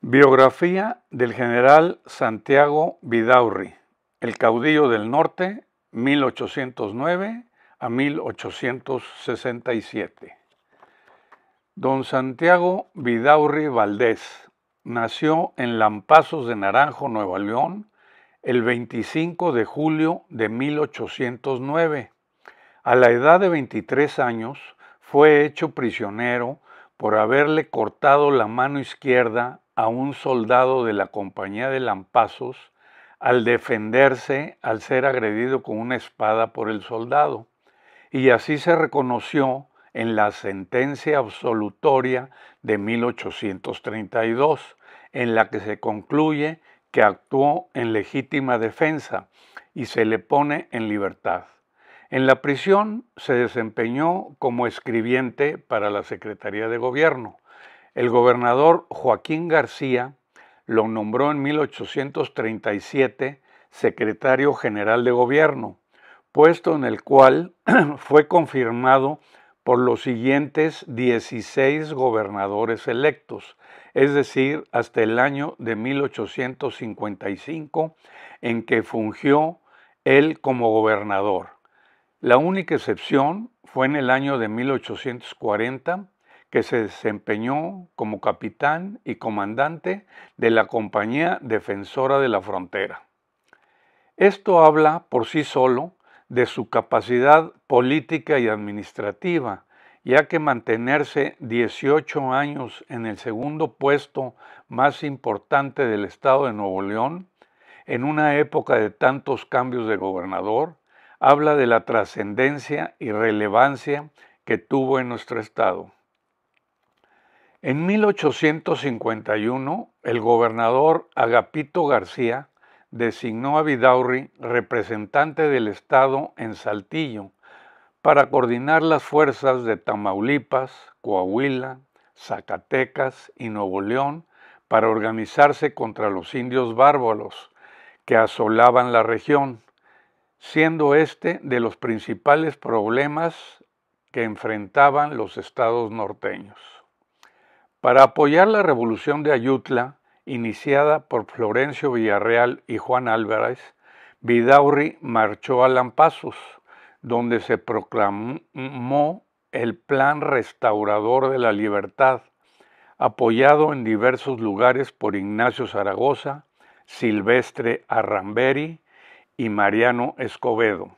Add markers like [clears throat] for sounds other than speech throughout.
Biografía del general Santiago Vidaurri, el caudillo del norte, 1809 a 1867. Don Santiago Vidaurri Valdés nació en Lampazos de Naranjo, Nueva León, el 25 de julio de 1809. A la edad de 23 años fue hecho prisionero por haberle cortado la mano izquierda a un soldado de la compañía de lampazos al defenderse al ser agredido con una espada por el soldado. Y así se reconoció en la sentencia absolutoria de 1832, en la que se concluye que actuó en legítima defensa y se le pone en libertad. En la prisión se desempeñó como escribiente para la Secretaría de Gobierno el gobernador Joaquín García lo nombró en 1837 secretario general de gobierno, puesto en el cual [clears throat] fue confirmado por los siguientes 16 gobernadores electos, es decir, hasta el año de 1855 en que fungió él como gobernador. La única excepción fue en el año de 1840, que se desempeñó como capitán y comandante de la Compañía Defensora de la Frontera. Esto habla por sí solo de su capacidad política y administrativa, ya que mantenerse 18 años en el segundo puesto más importante del Estado de Nuevo León, en una época de tantos cambios de gobernador, habla de la trascendencia y relevancia que tuvo en nuestro Estado. En 1851, el gobernador Agapito García designó a Vidaurri representante del Estado en Saltillo para coordinar las fuerzas de Tamaulipas, Coahuila, Zacatecas y Nuevo León para organizarse contra los indios bárbaros que asolaban la región, siendo este de los principales problemas que enfrentaban los estados norteños. Para apoyar la revolución de Ayutla, iniciada por Florencio Villarreal y Juan Álvarez, Vidaurri marchó a Lampazos, donde se proclamó el plan restaurador de la libertad, apoyado en diversos lugares por Ignacio Zaragoza, Silvestre Arramberi y Mariano Escobedo.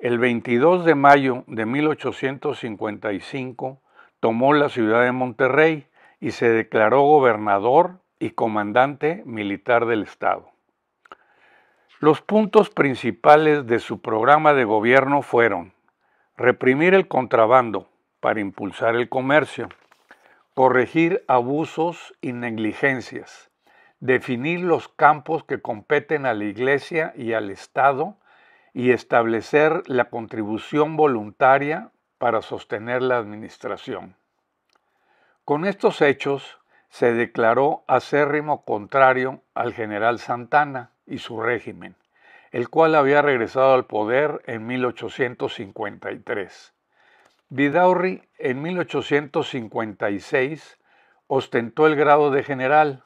El 22 de mayo de 1855 tomó la ciudad de Monterrey, y se declaró gobernador y comandante militar del Estado. Los puntos principales de su programa de gobierno fueron reprimir el contrabando para impulsar el comercio, corregir abusos y negligencias, definir los campos que competen a la Iglesia y al Estado y establecer la contribución voluntaria para sostener la administración. Con estos hechos se declaró acérrimo contrario al general Santana y su régimen, el cual había regresado al poder en 1853. Vidaurri en 1856 ostentó el grado de general.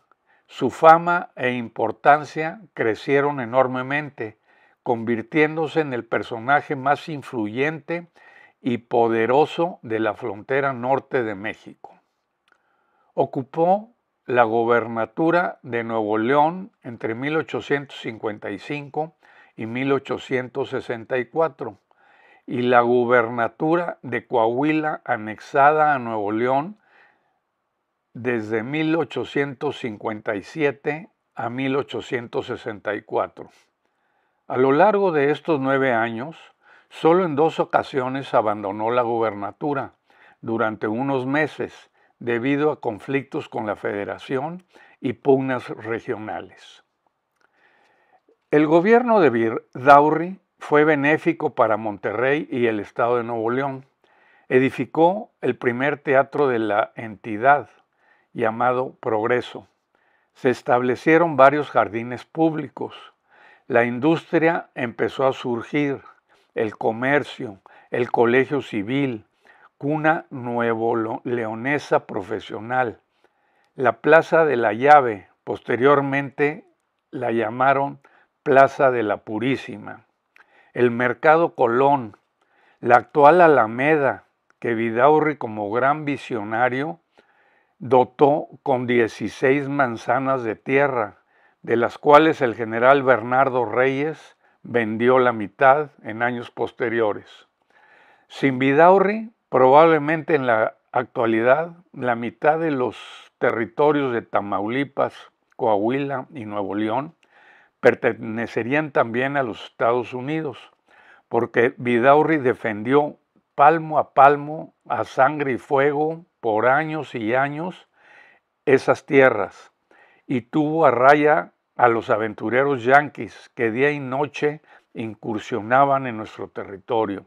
Su fama e importancia crecieron enormemente, convirtiéndose en el personaje más influyente y poderoso de la frontera norte de México. Ocupó la gobernatura de Nuevo León entre 1855 y 1864 y la gubernatura de Coahuila anexada a Nuevo León desde 1857 a 1864. A lo largo de estos nueve años, solo en dos ocasiones abandonó la gubernatura, durante unos meses, debido a conflictos con la federación y pugnas regionales. El gobierno de Dauri fue benéfico para Monterrey y el estado de Nuevo León. Edificó el primer teatro de la entidad, llamado Progreso. Se establecieron varios jardines públicos. La industria empezó a surgir, el comercio, el colegio civil, cuna nuevo leonesa profesional. La Plaza de la Llave, posteriormente la llamaron Plaza de la Purísima. El Mercado Colón, la actual Alameda, que Vidaurri como gran visionario dotó con 16 manzanas de tierra, de las cuales el general Bernardo Reyes vendió la mitad en años posteriores. Sin Vidaurri Probablemente en la actualidad la mitad de los territorios de Tamaulipas, Coahuila y Nuevo León pertenecerían también a los Estados Unidos, porque Vidaurri defendió palmo a palmo, a sangre y fuego, por años y años, esas tierras, y tuvo a raya a los aventureros yanquis que día y noche incursionaban en nuestro territorio.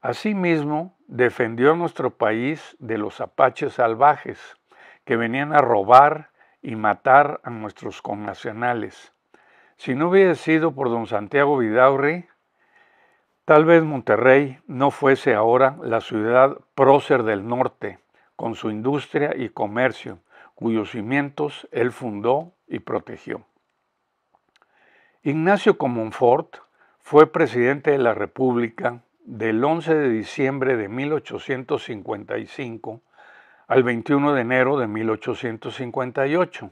Asimismo, defendió nuestro país de los apaches salvajes que venían a robar y matar a nuestros connacionales. Si no hubiese sido por don Santiago Vidaurri, tal vez Monterrey no fuese ahora la ciudad prócer del norte, con su industria y comercio, cuyos cimientos él fundó y protegió. Ignacio Comonfort fue presidente de la República del 11 de diciembre de 1855 al 21 de enero de 1858.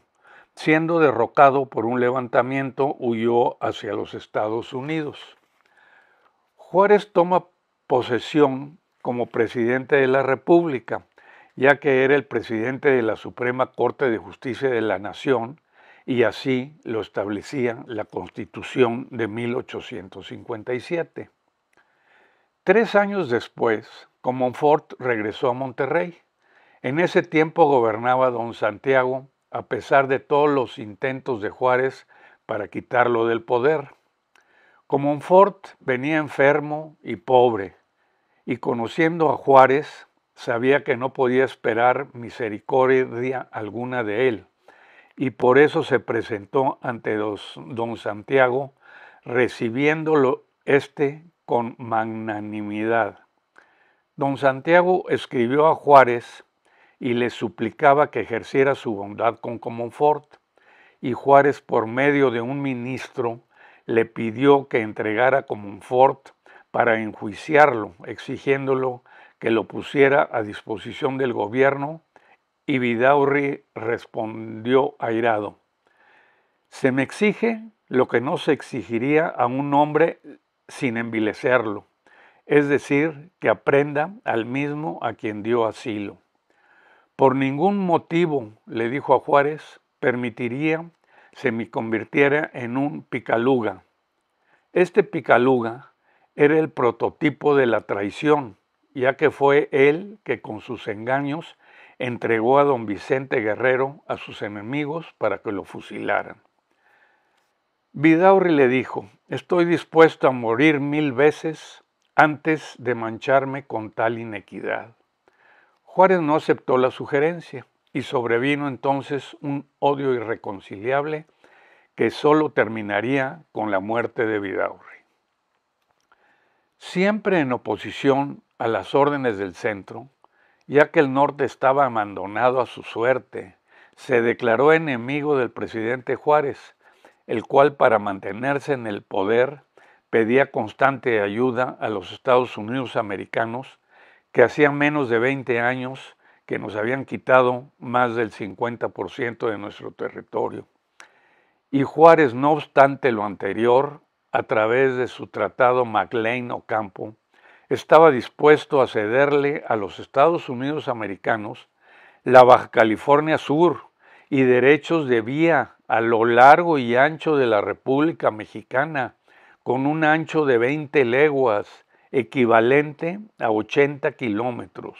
Siendo derrocado por un levantamiento, huyó hacia los Estados Unidos. Juárez toma posesión como presidente de la República, ya que era el presidente de la Suprema Corte de Justicia de la Nación y así lo establecía la Constitución de 1857. Tres años después, Comonfort regresó a Monterrey. En ese tiempo gobernaba don Santiago, a pesar de todos los intentos de Juárez para quitarlo del poder. Comonfort venía enfermo y pobre, y conociendo a Juárez, sabía que no podía esperar misericordia alguna de él, y por eso se presentó ante don Santiago, recibiéndolo este con magnanimidad. Don Santiago escribió a Juárez y le suplicaba que ejerciera su bondad con Comonfort. y Juárez por medio de un ministro le pidió que entregara Comonfort para enjuiciarlo, exigiéndolo que lo pusiera a disposición del gobierno, y Vidaurri respondió airado, se me exige lo que no se exigiría a un hombre sin envilecerlo, es decir, que aprenda al mismo a quien dio asilo. Por ningún motivo, le dijo a Juárez, permitiría se me convirtiera en un picaluga. Este picaluga era el prototipo de la traición, ya que fue él que con sus engaños entregó a don Vicente Guerrero a sus enemigos para que lo fusilaran. Vidaurri le dijo, estoy dispuesto a morir mil veces antes de mancharme con tal inequidad. Juárez no aceptó la sugerencia y sobrevino entonces un odio irreconciliable que solo terminaría con la muerte de Vidaurri. Siempre en oposición a las órdenes del centro, ya que el norte estaba abandonado a su suerte, se declaró enemigo del presidente Juárez, el cual para mantenerse en el poder pedía constante ayuda a los Estados Unidos americanos, que hacían menos de 20 años que nos habían quitado más del 50% de nuestro territorio. Y Juárez, no obstante lo anterior, a través de su tratado mclean Ocampo, estaba dispuesto a cederle a los Estados Unidos americanos la Baja California Sur, y derechos de vía a lo largo y ancho de la República Mexicana, con un ancho de 20 leguas, equivalente a 80 kilómetros,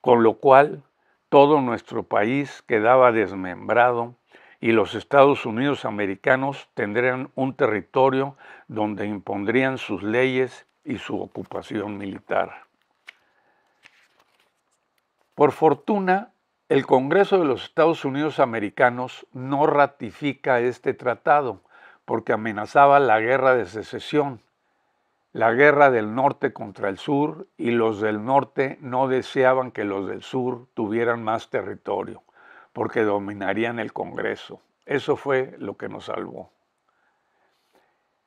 con lo cual todo nuestro país quedaba desmembrado y los Estados Unidos americanos tendrían un territorio donde impondrían sus leyes y su ocupación militar. Por fortuna, el Congreso de los Estados Unidos Americanos no ratifica este tratado porque amenazaba la guerra de secesión, la guerra del norte contra el sur y los del norte no deseaban que los del sur tuvieran más territorio porque dominarían el Congreso. Eso fue lo que nos salvó.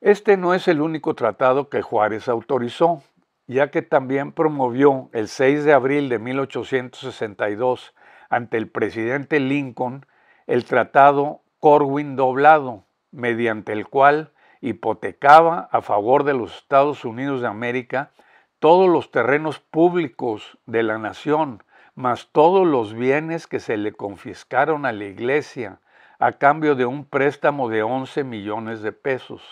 Este no es el único tratado que Juárez autorizó, ya que también promovió el 6 de abril de 1862 ante el presidente Lincoln el tratado Corwin doblado, mediante el cual hipotecaba a favor de los Estados Unidos de América todos los terrenos públicos de la nación, más todos los bienes que se le confiscaron a la iglesia, a cambio de un préstamo de 11 millones de pesos.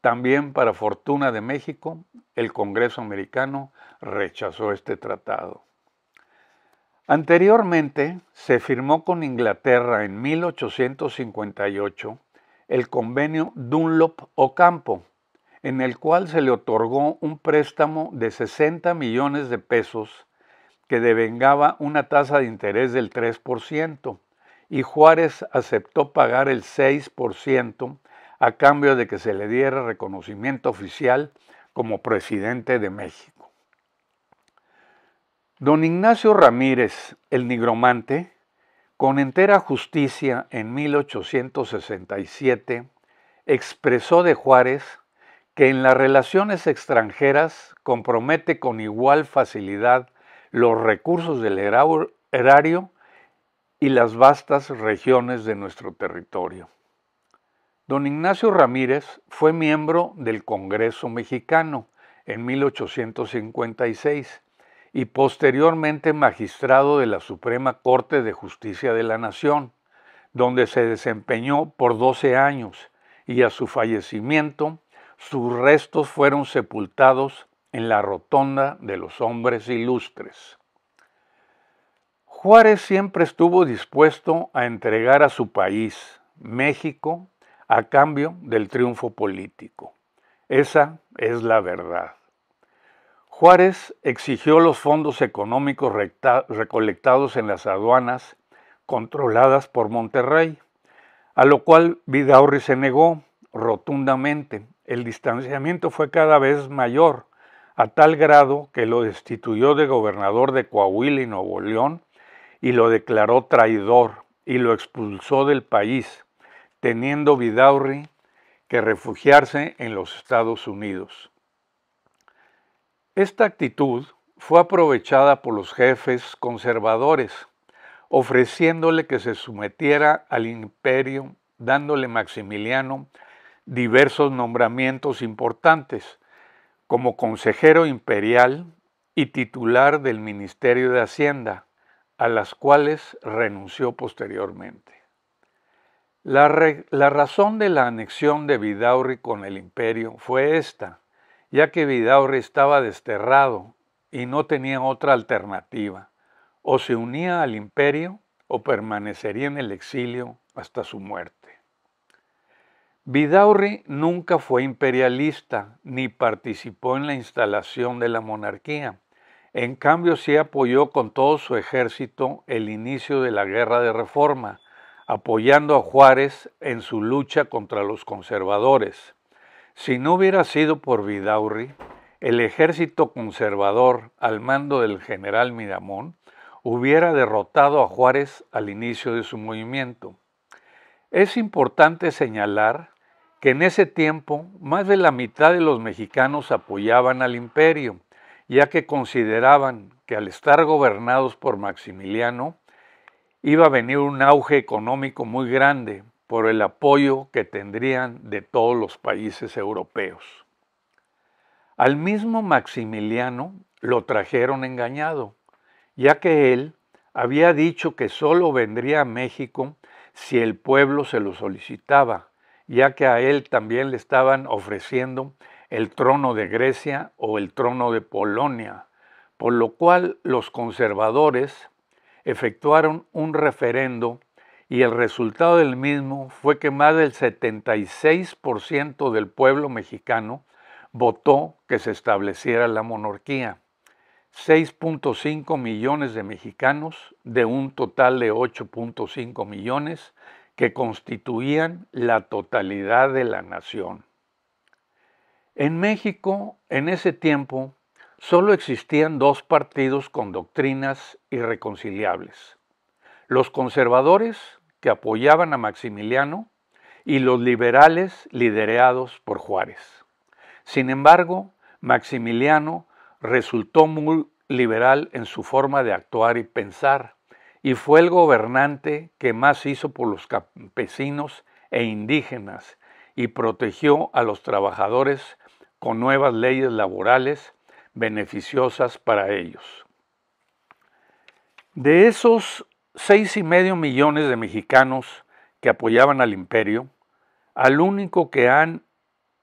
También, para fortuna de México, el Congreso americano rechazó este tratado. Anteriormente se firmó con Inglaterra en 1858 el convenio Dunlop Ocampo, en el cual se le otorgó un préstamo de 60 millones de pesos que devengaba una tasa de interés del 3% y Juárez aceptó pagar el 6% a cambio de que se le diera reconocimiento oficial como presidente de México. Don Ignacio Ramírez, el nigromante, con entera justicia en 1867, expresó de Juárez que en las relaciones extranjeras compromete con igual facilidad los recursos del erario y las vastas regiones de nuestro territorio. Don Ignacio Ramírez fue miembro del Congreso mexicano en 1856 y posteriormente magistrado de la Suprema Corte de Justicia de la Nación, donde se desempeñó por 12 años y a su fallecimiento sus restos fueron sepultados en la Rotonda de los Hombres Ilustres. Juárez siempre estuvo dispuesto a entregar a su país, México, a cambio del triunfo político. Esa es la verdad. Juárez exigió los fondos económicos recolectados en las aduanas controladas por Monterrey, a lo cual Vidaurri se negó rotundamente. El distanciamiento fue cada vez mayor, a tal grado que lo destituyó de gobernador de Coahuila y Nuevo León y lo declaró traidor y lo expulsó del país, teniendo Vidaurri que refugiarse en los Estados Unidos. Esta actitud fue aprovechada por los jefes conservadores, ofreciéndole que se sometiera al imperio, dándole Maximiliano diversos nombramientos importantes, como consejero imperial y titular del Ministerio de Hacienda, a las cuales renunció posteriormente. La, razón de la anexión de Vidaurri con el imperio fue esta ya que Vidaurri estaba desterrado y no tenía otra alternativa. O se unía al imperio o permanecería en el exilio hasta su muerte. Vidaurri nunca fue imperialista ni participó en la instalación de la monarquía. En cambio, sí apoyó con todo su ejército el inicio de la Guerra de Reforma, apoyando a Juárez en su lucha contra los conservadores. Si no hubiera sido por Vidaurri, el ejército conservador al mando del general Miramón hubiera derrotado a Juárez al inicio de su movimiento. Es importante señalar que en ese tiempo más de la mitad de los mexicanos apoyaban al imperio, ya que consideraban que al estar gobernados por Maximiliano iba a venir un auge económico muy grande, por el apoyo que tendrían de todos los países europeos. Al mismo Maximiliano lo trajeron engañado, ya que él había dicho que solo vendría a México si el pueblo se lo solicitaba, ya que a él también le estaban ofreciendo el trono de Grecia o el trono de Polonia, por lo cual los conservadores efectuaron un referendo y el resultado del mismo fue que más del 76% del pueblo mexicano votó que se estableciera la monarquía. 6.5 millones de mexicanos de un total de 8.5 millones que constituían la totalidad de la nación. En México, en ese tiempo, solo existían dos partidos con doctrinas irreconciliables, los conservadores que apoyaban a Maximiliano y los liberales liderados por Juárez. Sin embargo, Maximiliano resultó muy liberal en su forma de actuar y pensar, y fue el gobernante que más hizo por los campesinos e indígenas y protegió a los trabajadores con nuevas leyes laborales beneficiosas para ellos. De esos seis y medio millones de mexicanos que apoyaban al imperio, al único que han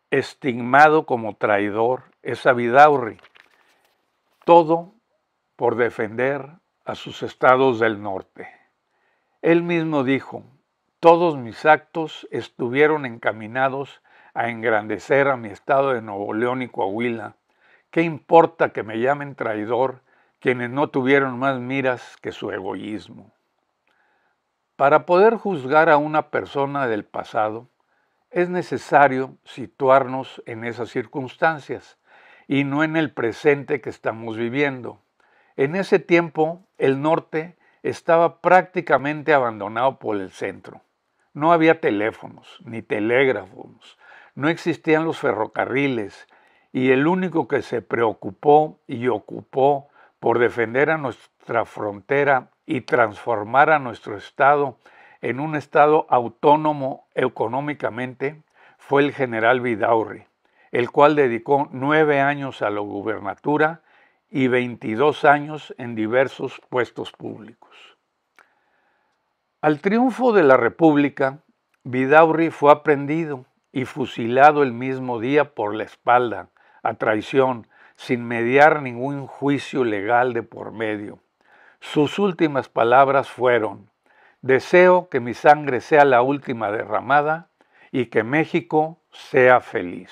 estigmado como traidor es a Todo por defender a sus estados del norte. Él mismo dijo, todos mis actos estuvieron encaminados a engrandecer a mi estado de Nuevo León y Coahuila. ¿Qué importa que me llamen traidor quienes no tuvieron más miras que su egoísmo? Para poder juzgar a una persona del pasado, es necesario situarnos en esas circunstancias y no en el presente que estamos viviendo. En ese tiempo, el norte estaba prácticamente abandonado por el centro. No había teléfonos ni telégrafos, no existían los ferrocarriles y el único que se preocupó y ocupó por defender a nuestra frontera y transformar a nuestro Estado en un Estado autónomo económicamente fue el general Vidaurri, el cual dedicó nueve años a la gubernatura y 22 años en diversos puestos públicos. Al triunfo de la República, Vidaurri fue aprendido y fusilado el mismo día por la espalda, a traición, sin mediar ningún juicio legal de por medio. Sus últimas palabras fueron, deseo que mi sangre sea la última derramada y que México sea feliz.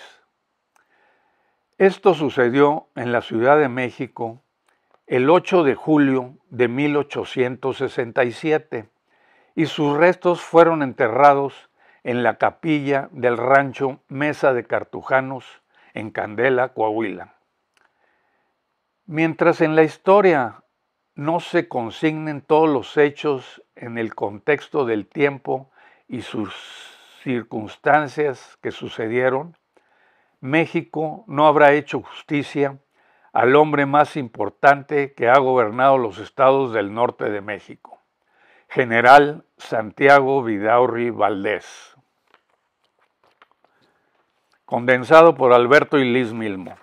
Esto sucedió en la Ciudad de México el 8 de julio de 1867 y sus restos fueron enterrados en la capilla del rancho Mesa de Cartujanos en Candela, Coahuila. Mientras en la historia no se consignen todos los hechos en el contexto del tiempo y sus circunstancias que sucedieron, México no habrá hecho justicia al hombre más importante que ha gobernado los estados del norte de México, general Santiago Vidaurri Valdés, condensado por Alberto y Liz Milmo.